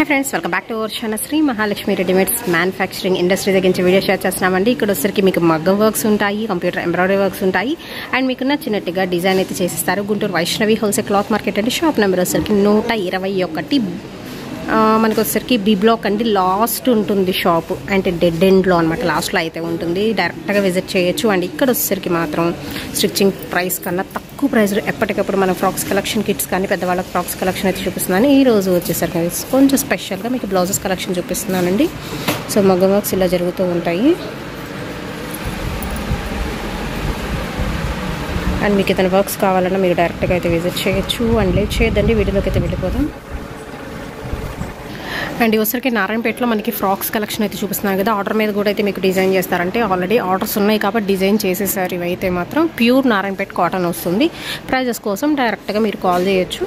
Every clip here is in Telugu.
high friends welcome back to our Shri Mahalakshmi readymades manufacturing industry దగ్గర నుంచి వీడియో షేర్ చేస్తున్నామండి ఇక్కడ వచ్చరికి మీకు మగ్గం వర్క్స్ ఉంటాయి కంప్యూటర్ ఎంబ్రాయిడరీ వర్క్స్ ఉంటాయి అండ్ మీకు నచ్చినట్టుగా డిజైన్ అయితే చేసిస్తారు Guntur Vaishnavi wholesale cloth market అండి షాప్ నెంబర్ వచ్చరికి నూట ఇరవై ఒకటి మనకు వచ్చేసరికి బి బ్లాక్ అండి లాస్ట్ ఉంటుంది షాప్ అంటే డెడ్ ఎండ్లో అనమాట లాస్ట్లో అయితే ఉంటుంది డైరెక్ట్గా విజిట్ చేయొచ్చు అండ్ ఇక్కడ వచ్చేసరికి మాత్రం స్టిచ్చింగ్ ప్రైస్ కన్నా తక్కువ ప్రైస్ ఎప్పటికప్పుడు మనం ఫ్రాక్స్ కలెక్షన్ కిట్స్ కానీ పెద్దవాళ్ళకి ఫ్రాక్స్ కలెక్షన్ అయితే చూపిస్తున్నాను ఈ రోజు వచ్చేసరికి కొంచెం స్పెషల్గా మీకు బ్లౌజెస్ కలెక్షన్ చూపిస్తున్నానండి సో మగ్గ వర్క్స్ ఇలా జరుగుతూ ఉంటాయి అండ్ మీకు ఇతని వర్క్స్ కావాలన్నా మీరు డైరెక్ట్గా అయితే విజిట్ చేయొచ్చు అండ్ లేట్ చేయొద్దండి వీడియోలోకి అయితే వెళ్ళిపోదాం అండ్ వచ్చరికి నారాయణపేటలో మనకి ఫ్రాక్స్ కలెక్షన్ అయితే చూపిస్తున్నారు కదా ఆర్డర్ మీద కూడా అయితే మీకు డిజైన్ చేస్తారంటే ఆల్రెడీ ఆర్డర్స్ ఉన్నాయి కాబట్టి డిజైన్ చేసేసారు ఇవైతే మాత్రం ప్యూర్ నారాయణపేట కాటన్ వస్తుంది ప్రైజెస్ కోసం డైరెక్ట్గా మీరు కాల్ చేయొచ్చు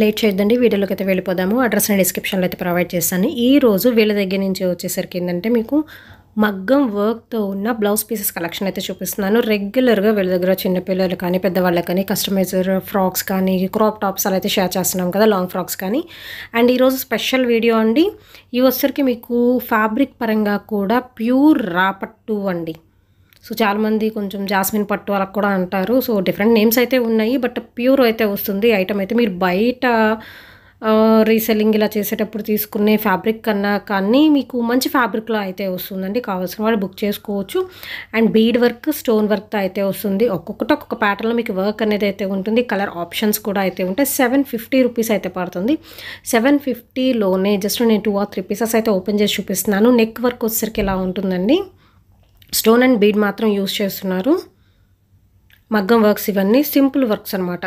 లేట్ చేయొద్దండి వీడియోలోకి అయితే వెళ్ళిపోదాము అడ్రస్ డిస్క్రిప్షన్లో అయితే ప్రొవైడ్ చేస్తాను ఈ రోజు వీళ్ళ దగ్గర నుంచి వచ్చేసరికి ఏంటంటే మీకు మగ్గం వర్క్తో ఉన్న బ్లౌజ్ పీసెస్ కలెక్షన్ అయితే చూపిస్తున్నాను రెగ్యులర్గా వీళ్ళ దగ్గర చిన్నపిల్లలు కానీ పెద్దవాళ్ళకి కానీ కస్టమైజర్ ఫ్రాక్స్ కానీ క్రాప్ టాప్స్ అలా అయితే షేర్ చేస్తున్నాం కదా లాంగ్ ఫ్రాక్స్ కానీ అండ్ ఈరోజు స్పెషల్ వీడియో అండి ఈ వచ్చరికి మీకు ఫ్యాబ్రిక్ పరంగా కూడా ప్యూర్ రాపట్టు అండి సో చాలామంది కొంచెం జాస్మిన్ పట్టు అలా కూడా అంటారు సో డిఫరెంట్ నేమ్స్ అయితే ఉన్నాయి బట్ ప్యూర్ అయితే వస్తుంది ఐటమ్ అయితే మీరు బయట రీసెల్లింగ్ ఇలా చేసేటప్పుడు తీసుకునే ఫ్యాబ్రిక్ కన్నా కానీ మీకు మంచి ఫ్యాబ్రిక్లో అయితే వస్తుందండి కావాల్సిన వాళ్ళు బుక్ చేసుకోవచ్చు అండ్ బీడ్ వర్క్ స్టోన్ వర్క్తో అయితే వస్తుంది ఒక్కొక్కటి ఒక్కొక్క ప్యాటర్న్లో మీకు వర్క్ అనేది అయితే ఉంటుంది కలర్ ఆప్షన్స్ కూడా అయితే ఉంటాయి సెవెన్ ఫిఫ్టీ రూపీస్ అయితే పడుతుంది సెవెన్ ఫిఫ్టీలోనే జస్ట్ నేను టూ ఆర్ త్రీ పీసెస్ అయితే ఓపెన్ చేసి చూపిస్తున్నాను నెక్ వర్క్ వచ్చేసరికి ఎలా ఉంటుందండి స్టోన్ అండ్ బీడ్ మాత్రం యూస్ చేస్తున్నారు మగ్గం వర్క్స్ ఇవన్నీ సింపుల్ వర్క్స్ అనమాట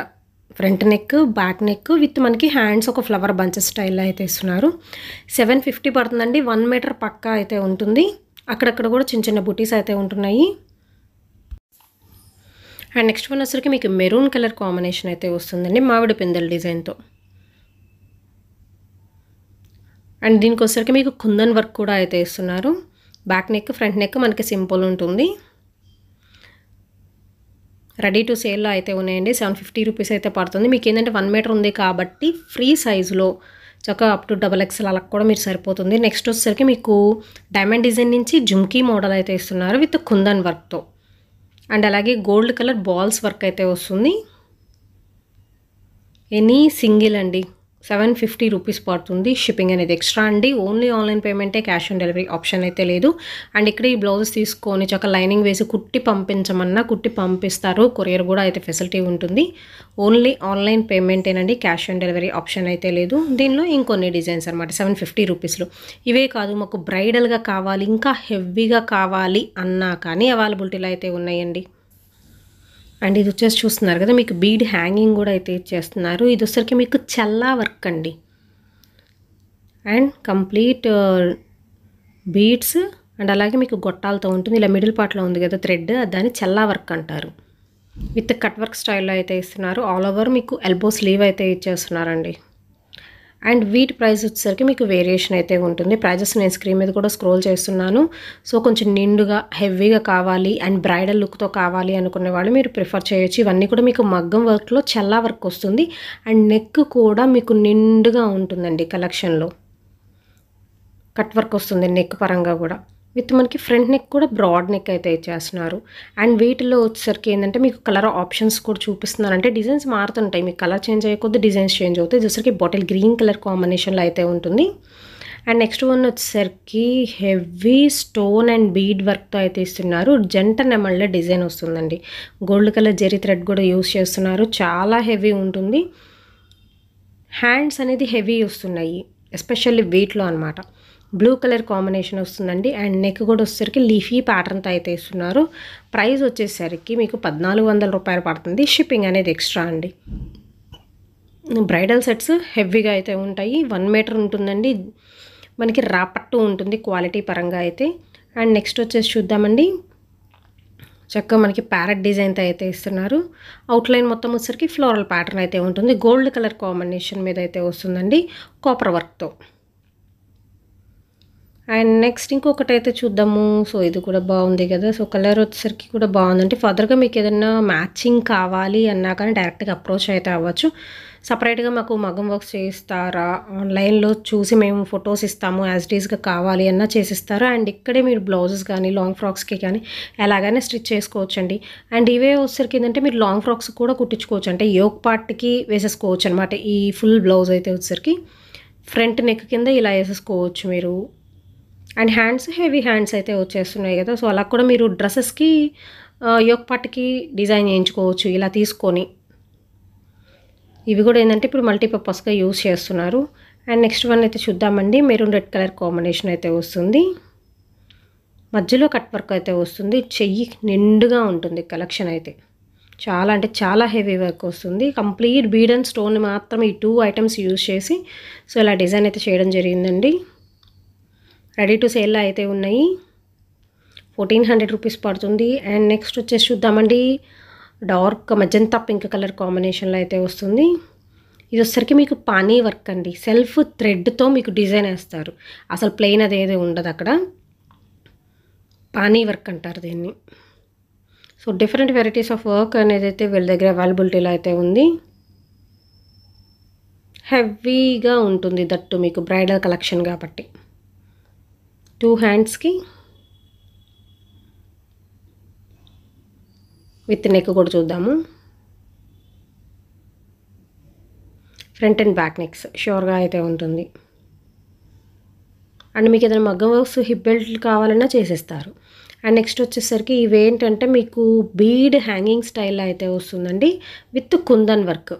front neck back neck with మనకి హ్యాండ్స్ ఒక ఫ్లవర్ బంచెస్ స్టైల్లో అయితే ఇస్తున్నారు సెవెన్ ఫిఫ్టీ పడుతుందండి వన్ మీటర్ పక్కా అయితే ఉంటుంది అక్కడక్కడ కూడా చిన్న చిన్న బుటీస్ అయితే ఉంటున్నాయి అండ్ నెక్స్ట్ వన్ వచ్చరికి మీకు మెరూన్ కలర్ కాంబినేషన్ అయితే వస్తుందండి మామిడి పిందెల డిజైన్తో అండ్ దీనికి వచ్చరికి మీకు కుందన్ వర్క్ కూడా అయితే ఇస్తున్నారు బ్యాక్ నెక్ ఫ్రంట్ నెక్ మనకి సింపుల్ ఉంటుంది రెడీ టు సేల్లో అయితే ఉన్నాయండి సెవెన్ ఫిఫ్టీ రూపీస్ అయితే పడుతుంది మీకు ఏంటంటే వన్ మీటర్ ఉంది కాబట్టి ఫ్రీ సైజులో చక్కగా అప్ టు డబల్ ఎక్స్ఎల్ అలా కూడా మీరు సరిపోతుంది నెక్స్ట్ వచ్చేసరికి మీకు డైమండ్ డిజైన్ నుంచి జుమ్కీ మోడల్ అయితే ఇస్తున్నారు విత్ కుందన్ వర్క్తో అండ్ అలాగే గోల్డ్ కలర్ బాల్స్ వర్క్ అయితే వస్తుంది ఎనీ సింగిల్ అండి సెవెన్ ఫిఫ్టీ రూపీస్ పడుతుంది షిప్పింగ్ అనేది ఎక్స్ట్రా అండి ఓన్లీ ఆన్లైన్ పేమెంటే క్యాష్ ఆన్ డెలివరీ ఆప్షన్ అయితే లేదు అండ్ ఇక్కడ ఈ బ్లౌజెస్ తీసుకొని చక్క లైనింగ్ వేసి కుట్టి పంపించమన్నా కుట్టి పంపిస్తారు కొరియర్ కూడా అయితే ఫెసిలిటీ ఉంటుంది ఓన్లీ ఆన్లైన్ పేమెంటేనండి క్యాష్ ఆన్ డెలివరీ ఆప్షన్ అయితే లేదు దీనిలో ఇంకొన్ని డిజైన్స్ అనమాట సెవెన్ ఫిఫ్టీ రూపీస్లో ఇవే కాదు మాకు బ్రైడల్గా కావాలి ఇంకా హెవీగా కావాలి అన్నా కానీ అవైలబిలిటీలో అయితే ఉన్నాయండి అండ్ ఇది వచ్చేసి చూస్తున్నారు కదా మీకు బీడ్ హ్యాంగింగ్ కూడా అయితే ఇచ్చేస్తున్నారు ఇది వచ్చరికి మీకు చల్లా వర్క్ అండి అండ్ కంప్లీట్ బీడ్స్ అండ్ అలాగే మీకు గొట్టాలతో ఉంటుంది ఇలా మిడిల్ పార్ట్లో ఉంది కదా థ్రెడ్ దాన్ని చల్లా వర్క్ అంటారు విత్ కట్ వర్క్ స్టైల్లో అయితే ఇస్తున్నారు ఆల్ ఓవర్ మీకు ఎల్బో స్లీవ్ అయితే ఇచ్చేస్తున్నారండి అండ్ వీటి ప్రైస్ వచ్చేసరికి మీకు వేరియేషన్ అయితే ఉంటుంది ప్రైజెస్ నేను స్క్రీన్ మీద కూడా స్క్రోల్ చేస్తున్నాను సో కొంచెం నిండుగా హెవీగా కావాలి అండ్ బ్రైడల్ లుక్తో కావాలి అనుకునే వాళ్ళు మీరు ప్రిఫర్ చేయొచ్చు ఇవన్నీ కూడా మీకు మగ్గం వర్క్లో చల్లా వర్క్ వస్తుంది అండ్ నెక్ కూడా మీకు నిండుగా ఉంటుందండి కలెక్షన్లో కట్ వర్క్ వస్తుంది నెక్ పరంగా కూడా విత్ మనకి ఫ్రంట్ నెక్ కూడా బ్రాడ్ నెక్ అయితే ఇచ్చేస్తున్నారు అండ్ వీటిలో వచ్చేసరికి ఏంటంటే మీకు కలర్ ఆప్షన్స్ కూడా చూపిస్తున్నారు అంటే డిజైన్స్ మారుతుంటాయి మీకు కలర్ చేంజ్ అయ్యే డిజైన్స్ చేంజ్ అవుతాయి చూసరికి బాటిల్ గ్రీన్ కలర్ కాంబినేషన్లో అయితే ఉంటుంది అండ్ నెక్స్ట్ వన్ వచ్చేసరికి హెవీ స్టోన్ అండ్ బీడ్ వర్క్తో అయితే ఇస్తున్నారు జంట నెమళ్ళ డిజైన్ వస్తుందండి గోల్డ్ కలర్ జెరీ థ్రెడ్ కూడా యూస్ చేస్తున్నారు చాలా హెవీ ఉంటుంది హ్యాండ్స్ అనేది హెవీ వస్తున్నాయి ఎస్పెషల్లీ వెయిట్లో అనమాట బ్లూ కలర్ కాంబినేషన్ వస్తుందండి అండ్ నెక్ కూడా వచ్చేసరికి లీఫీ ప్యాటర్న్తో అయితే ఇస్తున్నారు ప్రైస్ వచ్చేసరికి మీకు పద్నాలుగు వందల రూపాయలు పడుతుంది షిప్పింగ్ అనేది ఎక్స్ట్రా అండి బ్రైడల్ సెట్స్ హెవీగా అయితే ఉంటాయి వన్ మీటర్ ఉంటుందండి మనకి రాపట్టు ఉంటుంది క్వాలిటీ పరంగా అయితే అండ్ నెక్స్ట్ వచ్చేసి చూద్దామండి చక్కగా మనకి ప్యారెట్ డిజైన్తో అయితే ఇస్తున్నారు అవుట్లైన్ మొత్తం వచ్చేసరికి ఫ్లోరల్ ప్యాటర్న్ అయితే ఉంటుంది గోల్డ్ కలర్ కాంబినేషన్ మీద అయితే వస్తుందండి కాపర్ వర్క్తో అండ్ నెక్స్ట్ ఇంకొకటి అయితే చూద్దాము సో ఇది కూడా బాగుంది కదా సో కలర్ వచ్చేసరికి కూడా బాగుంది అంటే ఫర్దర్గా మీకు ఏదైనా మ్యాచింగ్ కావాలి అన్నా కానీ డైరెక్ట్గా అప్రోచ్ అయితే అవ్వచ్చు సపరేట్గా మాకు మగం వర్క్ చేయిస్తారా ఆన్లైన్లో చూసి మేము ఫొటోస్ ఇస్తాము యాజ్ డీస్గా కావాలి అన్నా చేసిస్తారు అండ్ ఇక్కడే మీరు బ్లౌజెస్ కానీ లాంగ్ ఫ్రాక్స్కి కానీ ఎలాగైనా స్టిచ్ చేసుకోవచ్చు అండి అండ్ ఇవే వచ్చేసరికి ఏంటంటే మీరు లాంగ్ ఫ్రాక్స్ కూడా కుట్టించుకోవచ్చు అంటే యోగ్ పార్ట్కి వేసేసుకోవచ్చు అనమాట ఈ ఫుల్ బ్లౌజ్ అయితే వచ్చేసరికి ఫ్రంట్ నెక్ కింద ఇలా వేసేసుకోవచ్చు మీరు అండ్ హ్యాండ్స్ హెవీ హ్యాండ్స్ అయితే వచ్చేస్తున్నాయి కదా సో అలా కూడా మీరు డ్రెస్సెస్కి యోక్ పట్టుకి డిజైన్ చేయించుకోవచ్చు ఇలా తీసుకొని ఇవి కూడా ఏంటంటే ఇప్పుడు మల్టీపర్పస్గా యూజ్ చేస్తున్నారు అండ్ నెక్స్ట్ వన్ అయితే చూద్దామండి మెరూన్ రెడ్ కలర్ కాంబినేషన్ అయితే వస్తుంది మధ్యలో కట్ వర్క్ అయితే వస్తుంది చెయ్యి నిండుగా ఉంటుంది కలెక్షన్ అయితే చాలా అంటే చాలా హెవీ వర్క్ వస్తుంది కంప్లీట్ బీడ్ అండ్ స్టోన్ మాత్రం ఈ టూ ఐటమ్స్ యూజ్ చేసి సో ఇలా డిజైన్ అయితే చేయడం జరిగిందండి రెడీ టు సేల్లో అయితే ఉన్నాయి ఫోర్టీన్ హండ్రెడ్ రూపీస్ పడుతుంది అండ్ నెక్స్ట్ వచ్చేసి చూద్దామండి డార్క్ మజంతా పింక్ కలర్ కాంబినేషన్లో అయితే వస్తుంది ఇది వచ్చరికి మీకు పానీ వర్క్ అండి సెల్ఫ్ థ్రెడ్తో మీకు డిజైన్ వేస్తారు అసలు ప్లెయిన్ అదేది ఉండదు అక్కడ పానీ వర్క్ అంటారు దీన్ని so different varieties of work అనేది అయితే వీళ్ళ దగ్గర అవైలబిలిటీలో అయితే ఉంది హెవీగా ఉంటుంది దట్టు మీకు బ్రైడల్ కలెక్షన్ కాబట్టి టూ హ్యాండ్స్కి విత్ నెక్ కూడా చూద్దాము ఫ్రంట్ అండ్ బ్యాక్ నెక్స్ షూర్గా అయితే ఉంటుంది అండ్ మీకు ఏదైనా మగ్గం వర్క్స్ హిప్ బెల్ట్ కావాలన్నా చేసేస్తారు అండ్ నెక్స్ట్ వచ్చేసరికి ఇవేంటంటే మీకు బీడ్ హ్యాంగింగ్ స్టైల్ అయితే వస్తుందండి with kundan work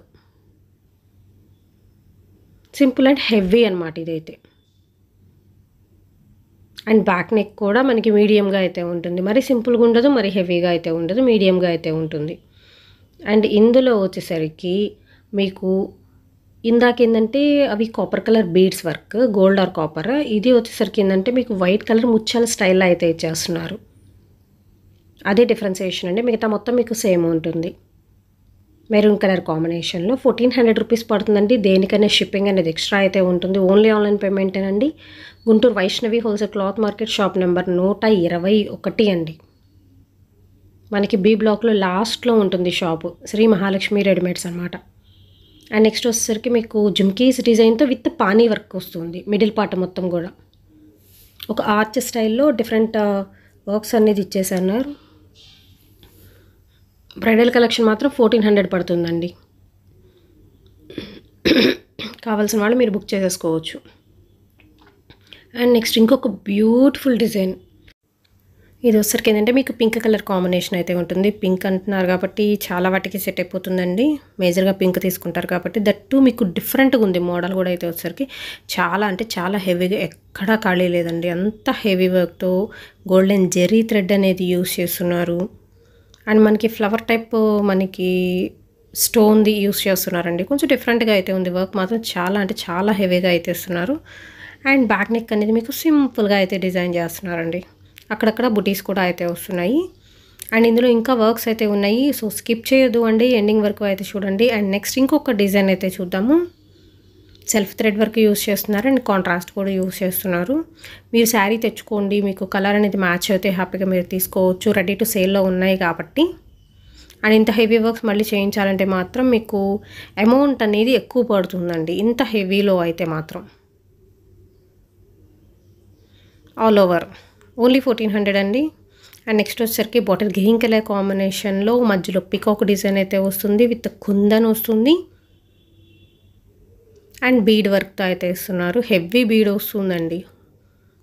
simple and heavy అనమాట ఇదైతే అండ్ బ్యాక్ నెక్ కూడా మనకి మీడియంగా అయితే ఉంటుంది మరి సింపుల్గా ఉండదు మరి హెవీగా అయితే ఉండదు మీడియంగా అయితే ఉంటుంది అండ్ ఇందులో వచ్చేసరికి మీకు ఇందాక ఏంటంటే అవి copper colour beads work gold or copper ఇది వచ్చేసరికి ఏంటంటే మీకు వైట్ కలర్ ముత్యాల స్టైల్లో అయితే ఇచ్చేస్తున్నారు అదే డిఫరెన్సియేషన్ అండి మిగతా మొత్తం మీకు సేమ్ ఉంటుంది మెరూన్ కలర్ కాంబినేషన్లో ఫోర్టీన్ హండ్రెడ్ రూపీస్ పడుతుందండి దేనికైనా షిప్పింగ్ అనేది ఎక్స్ట్రా అయితే ఉంటుంది ఓన్లీ ఆన్లైన్ పేమెంటేనండి Guntur Vaishnavi wholesale cloth market shop number నూట ఇరవై ఒకటి అండి మనకి బీ బ్లాక్లో లాస్ట్లో ఉంటుంది షాపు శ్రీ మహాలక్ష్మి రెడీమేడ్స్ అనమాట అండ్ నెక్స్ట్ వచ్చేసరికి మీకు జిమ్కీస్ డిజైన్తో విత్ పానీ వర్క్ వస్తుంది మిడిల్ పార్ట్ మొత్తం కూడా ఒక ఆర్చ్ స్టైల్లో డిఫరెంట్ వర్క్స్ అనేది ఇచ్చేసన్నారు బ్రైడల్ కలెక్షన్ మాత్రం ఫోర్టీన్ హండ్రెడ్ పడుతుందండి కావాల్సిన వాళ్ళు మీరు బుక్ చేసేసుకోవచ్చు అండ్ నెక్స్ట్ ఇంకొక బ్యూటిఫుల్ డిజైన్ ఇది వచ్చరికి ఏంటంటే మీకు పింక్ కలర్ కాంబినేషన్ అయితే ఉంటుంది పింక్ అంటున్నారు కాబట్టి చాలా వాటికి సెట్ అయిపోతుందండి మేజర్గా పింక్ తీసుకుంటారు కాబట్టి దట్ టూ మీకు డిఫరెంట్గా ఉంది మోడల్ కూడా అయితే వచ్చరికి చాలా అంటే చాలా హెవీగా ఎక్కడా ఖాళీ లేదండి అంత హెవీ వర్క్తో గోల్డెన్ జెర్రీ థ్రెడ్ అనేది యూస్ చేస్తున్నారు అండ్ మనకి ఫ్లవర్ టైప్ మనకి స్టోన్ది యూస్ చేస్తున్నారండి కొంచెం డిఫరెంట్గా అయితే ఉంది వర్క్ మాత్రం చాలా అంటే చాలా హెవీగా అయితే ఇస్తున్నారు అండ్ బ్యాక్ నెక్ అనేది మీకు సింపుల్గా అయితే డిజైన్ చేస్తున్నారండి అక్కడక్కడ బుటీస్ కూడా అయితే వస్తున్నాయి అండ్ ఇందులో ఇంకా వర్క్స్ అయితే ఉన్నాయి సో స్కిప్ చేయొద్దు అండి ఎండింగ్ వరకు అయితే చూడండి అండ్ నెక్స్ట్ ఇంకొక డిజైన్ అయితే చూద్దాము సెల్ఫ్ థ్రెడ్ వర్క్ యూస్ చేస్తున్నారు అండ్ కాంట్రాస్ట్ కూడా యూస్ చేస్తున్నారు మీరు శారీ తెచ్చుకోండి మీకు కలర్ అనేది మ్యాచ్ అయితే హ్యాపీగా మీరు తీసుకోవచ్చు రెడీ టు సేల్లో ఉన్నాయి కాబట్టి అండ్ ఇంత హెవీ వర్క్స్ మళ్ళీ చేయించాలంటే మాత్రం మీకు అమౌంట్ అనేది ఎక్కువ పడుతుందండి ఇంత హెవీలో అయితే మాత్రం all over only fourteen hundred అండి అండ్ నెక్స్ట్ వచ్చేసరికి బాటిల్ గ్రీన్ కలర్ కాంబినేషన్లో మధ్యలో పికాక్ డిజైన్ అయితే వస్తుంది విత్ కుందన్ వస్తుంది అండ్ బీడ్ వర్క్తో అయితే ఇస్తున్నారు హెవీ బీడ్ వస్తుందండి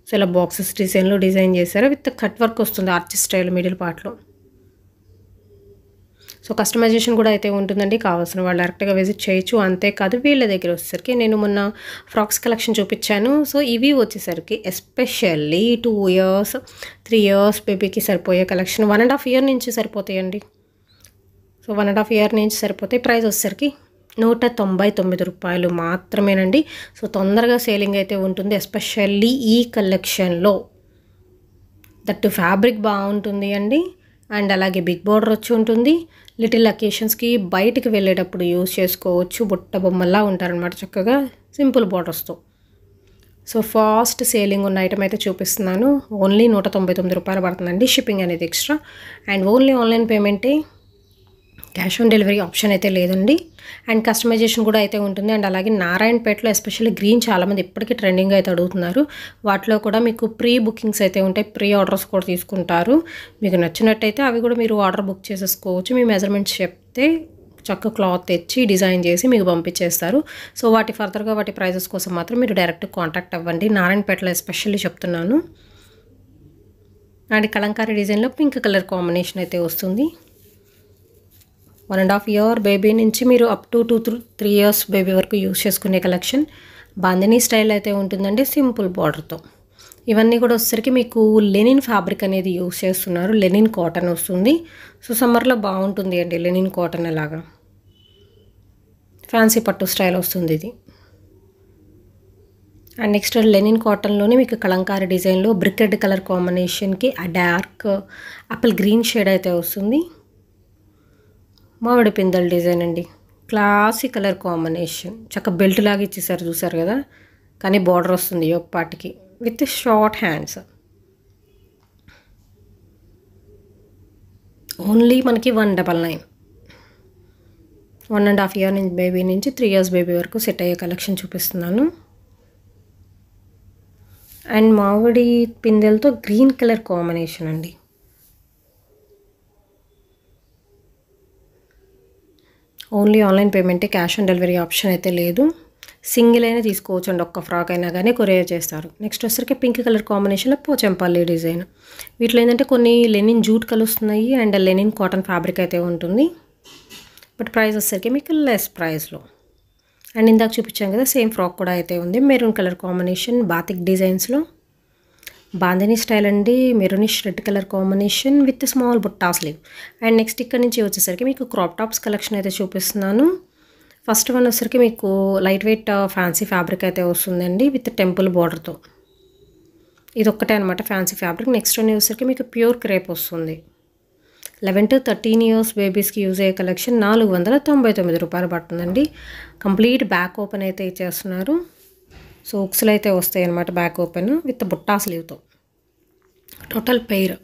సో ఇలా బాక్సెస్ డిజైన్లో డిజైన్ చేశారు విత్ కట్ వర్క్ వస్తుంది ఆర్చి స్టైల్ మిడిల్ పార్ట్లో సో కస్టమైజేషన్ కూడా అయితే ఉంటుందండి కావాల్సిన వాళ్ళు డైరెక్ట్గా విజిట్ చేయొచ్చు అంతేకాదు వీళ్ళ దగ్గర వచ్చేసరికి నేను మొన్న ఫ్రాక్స్ కలెక్షన్ చూపించాను సో ఇవి వచ్చేసరికి especially two years three years బేబీకి సరిపోయే collection one and half year నుంచి సరిపోతాయండి so one and half year నుంచి సరిపోతాయి ప్రైస్ వచ్చేసరికి నూట తొంభై తొమ్మిది రూపాయలు మాత్రమేనండి సో తొందరగా సేలింగ్ అయితే ఉంటుంది ఎస్పెషల్లీ ఈ కలెక్షన్లో దట్టు ఫ్యాబ్రిక్ బాగుంటుంది అండి అండ్ అలాగే బిగ్ బోర్డర్ వచ్చి ఉంటుంది లిటిల్ అకేషన్స్కి బయటికి వెళ్ళేటప్పుడు యూజ్ చేసుకోవచ్చు బుట్ట బొమ్మలా ఉంటారనమాట చక్కగా సింపుల్ బోర్డర్స్తో సో ఫాస్ట్ సేలింగ్ ఉన్న ఐటమ్ అయితే చూపిస్తున్నాను ఓన్లీ నూట తొంభై తొమ్మిది రూపాయలు పడుతుందండి షిప్పింగ్ అనేది ఎక్స్ట్రా అండ్ ఓన్లీ ఆన్లైన్ పేమెంటే క్యాష్ ఆన్ డెలివరీ ఆప్షన్ అయితే లేదండి అండ్ కస్టమైజేషన్ కూడా అయితే ఉంటుంది అండ్ అలాగే నారాయణపేటలో ఎస్పెషల్లీ గ్రీన్ చాలామంది ఇప్పటికీ ట్రెండింగ్ అయితే అడుగుతున్నారు వాటిలో కూడా మీకు ప్రీ బుకింగ్స్ అయితే ఉంటాయి ప్రీ ఆర్డర్స్ కూడా తీసుకుంటారు మీకు నచ్చినట్టయితే అవి కూడా మీరు ఆర్డర్ బుక్ చేసేసుకోవచ్చు మీ మెజర్మెంట్స్ చెప్తే చక్క క్లాత్ తెచ్చి డిజైన్ చేసి మీకు పంపించేస్తారు సో వాటి ఫర్దర్గా వాటి ప్రైజెస్ కోసం మాత్రం మీరు డైరెక్ట్ కాంటాక్ట్ అవ్వండి నారాయణపేటలో ఎస్పెషల్లీ చెప్తున్నాను అండ్ కలంకారీ డిజైన్లో పింక్ కలర్ కాంబినేషన్ అయితే వస్తుంది one and half year baby నుంచి మీరు up to two three years baby వరకు యూజ్ చేసుకునే కలెక్షన్ బాందినీ స్టైల్ అయితే ఉంటుందండి సింపుల్ బార్డర్తో ఇవన్నీ కూడా వచ్చేసరికి మీకు లెనిన్ ఫ్యాబ్రిక్ అనేది యూజ్ చేస్తున్నారు లెనిన్ కాటన్ వస్తుంది సో సమ్మర్లో బాగుంటుంది అండి లెనిన్ కాటన్ ఎలాగా ఫ్యాన్సీ పట్టు స్టైల్ వస్తుంది ఇది అండ్ నెక్స్ట్ లెనిన్ కాటన్లోనే మీకు కలంకారీ డిజైన్లో బ్రిక్ రెడ్ కలర్ కాంబినేషన్కి ఆ డార్క్ ఆపిల్ గ్రీన్ షేడ్ అయితే వస్తుంది మామిడి పిందెల డిజైన్ అండి క్లాసీ కలర్ కాంబినేషన్ చక్క బెల్ట్ లాగా ఇచ్చేసారు చూసారు కదా కానీ బార్డర్ వస్తుంది ఒక పాటికి విత్ షార్ట్ హ్యాండ్స్ ఓన్లీ మనకి one double nine one and half year నుంచి బేబీ నుంచి త్రీ ఇయర్స్ బేబీ వరకు సెట్ అయ్యే కలెక్షన్ చూపిస్తున్నాను అండ్ మామిడి పిందెలతో గ్రీన్ కలర్ కాంబినేషన్ అండి ఓన్లీ ఆన్లైన్ పేమెంటే క్యాష్ ఆన్ డెలివరీ ఆప్షన్ అయితే లేదు సింగిల్ అయినా తీసుకోవచ్చు అండి ఒక్క ఫ్రాక్ అయినా కానీ కొరియర్ చేస్తారు నెక్స్ట్ వచ్చరికి పింక్ కలర్ కాంబినేషన్లో పోచంపల్లి డిజైన్ వీటిలో ఏంటంటే కొన్ని లెనిన్ జూట్ కలుస్తున్నాయి అండ్ లెనిన్ కాటన్ ఫ్యాబ్రిక్ అయితే ఉంటుంది బట్ ప్రైస్ వచ్చరికి మీకు లెస్ ప్రైస్లో అండ్ ఇందాక చూపించాం కదా సేమ్ ఫ్రాక్ కూడా అయితే ఉంది మెరూన్ కలర్ కాంబినేషన్ బాతిక్ డిజైన్స్లో బాంధిని స్టైల్ అండి maroonish red colour combination with small butta sleeve and next ఇక్కడ నుంచి వచ్చేసరికి మీకు క్రాప్ టాప్స్ కలెక్షన్ అయితే చూపిస్తున్నాను ఫస్ట్ వన్ వచ్చేసరికి మీకు లైట్ వెయిట్ ఫ్యాన్సీ ఫ్యాబ్రిక్ అయితే వస్తుందండి విత్ టెంపుల్ బార్డర్తో ఇది ఒక్కటే అనమాట ఫ్యాన్సీ ఫ్యాబ్రిక్ నెక్స్ట్ వన్ వచ్చేసరికి మీకు ప్యూర్ క్రేప్ వస్తుంది లెవెన్ టు థర్టీన్ ఇయర్స్ బేబీస్కి యూజ్ అయ్యే కలెక్షన్ నాలుగు వందల తొంభై తొమ్మిది రూపాయలు పడుతుందండి కంప్లీట్ బ్యాక్ ఓపెన్ అయితే ఇచ్చేస్తున్నారు సో ఉక్స్లు అయితే వస్తాయి అనమాట బ్యాక్ ఓపెన్ విత్ బుట్టా స్లీవ్తో టోటల్ పెయిర్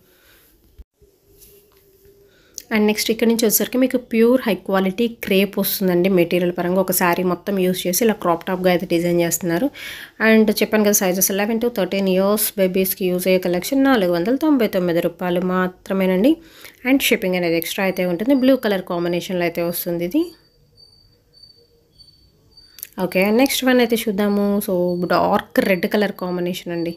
అండ్ నెక్స్ట్ ఇక్కడ నుంచి వచ్చేసరికి మీకు ప్యూర్ హై క్వాలిటీ క్రేప్ వస్తుందండి మెటీరియల్ పరంగా ఒక శారీ మొత్తం యూస్ చేసి ఇలా క్రాప్ టాప్గా అయితే డిజైన్ చేస్తున్నారు అండ్ చెప్పాను కదా sizes eleven to thirteen years బేబీస్కి యూజ్ అయ్యే కలెక్షన్ నాలుగు వందల తొంభై తొమ్మిది రూపాయలు మాత్రమేనండి అండ్ షిప్పింగ్ అనేది ఎక్స్ట్రా అయితే ఉంటుంది బ్లూ కలర్ కాంబినేషన్లో అయితే వస్తుంది ఇది ఓకే నెక్స్ట్ వన్ అయితే చూద్దాము so dark red colour combination అండి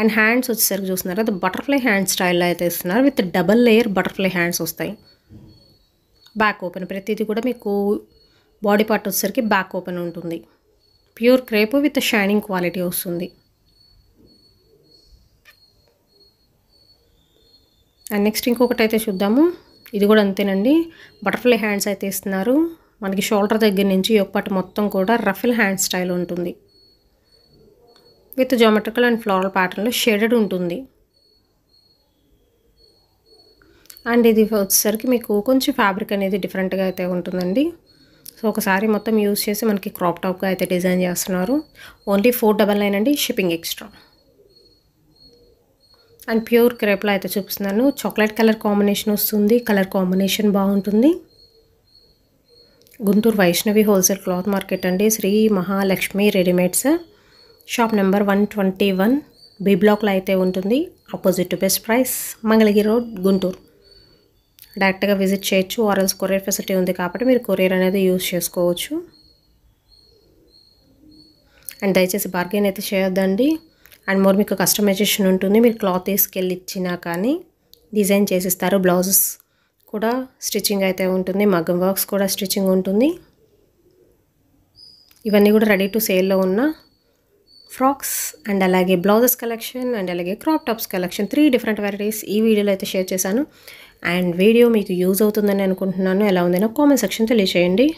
అండ్ హ్యాండ్స్ వచ్చేసరికి చూస్తున్నారు అది బటర్ఫ్లై హ్యాండ్ స్టైల్లో అయితే ఇస్తున్నారు with double layer butterfly hands వస్తాయి బ్యాక్ ఓపెన్ ప్రతిదీ కూడా మీకు బాడీ పార్ట్ వచ్చేసరికి బ్యాక్ ఓపెన్ ఉంటుంది pure crepe with shining quality వస్తుంది అండ్ నెక్స్ట్ ఇంకొకటి అయితే చూద్దాము ఇది కూడా అంతేనండి బటర్ఫ్లై హ్యాండ్స్ అయితే ఇస్తున్నారు మనకి షోల్డర్ దగ్గర నుంచి యొక్కటి మొత్తం కూడా రఫిల్ హ్యాండ్ స్టైల్ ఉంటుంది విత్ జోమెట్రికల్ అండ్ ఫ్లోరల్ ప్యాటర్న్లో షేడెడ్ ఉంటుంది అండ్ ఇది వచ్చేసరికి మీకు కొంచెం ఫ్యాబ్రిక్ అనేది డిఫరెంట్గా అయితే ఉంటుందండి సో ఒకసారి మొత్తం యూజ్ చేసి మనకి క్రాప్ టాప్గా అయితే డిజైన్ చేస్తున్నారు ఓన్లీ ఫోర్ డబల్ నైన్ అండి షిప్పింగ్ ఎక్స్ట్రా అండ్ ప్యూర్ క్రేప్లో అయితే చూపిస్తున్నాను చాక్లెట్ కలర్ కాంబినేషన్ వస్తుంది కలర్ కాంబినేషన్ బాగుంటుంది Guntur Vaishnavi wholesale cloth market అండి Shri Mahalakshmi readymades shop number one twenty one B బ్లాక్లో అయితే ఉంటుంది opposite best price Mangalagiri road Guntur డైరెక్ట్గా విజిట్ చేయొచ్చు ఆర్ఎల్స్ కొరియర్ ఫెసిలిటీ ఉంది కాబట్టి మీరు కొరియర్ అనేది యూజ్ చేసుకోవచ్చు అండ్ దయచేసి బార్గెన్ అయితే చేయొద్దండి అండ్ మోర్ మీకు కస్టమైజేషన్ ఉంటుంది మీరు క్లాత్ తీసుకెళ్ళి ఇచ్చినా కానీ డిజైన్ చేసిస్తారు బ్లౌజెస్ కూడా స్టిచ్చింగ్ అయితే ఉంటుంది మగ్గం వర్క్స్ కూడా స్టిచ్చింగ్ ఉంటుంది ఇవన్నీ కూడా రెడీ టు సేల్లో ఉన్న ఫ్రాక్స్ అండ్ అలాగే బ్లౌజెస్ కలెక్షన్ అండ్ అలాగే crop tops collection three different varieties ఈ వీడియోలో అయితే షేర్ చేశాను అండ్ వీడియో మీకు యూజ్ అవుతుందని అనుకుంటున్నాను ఎలా ఉందని కామెంట్ సెక్షన్ తెలియచేయండి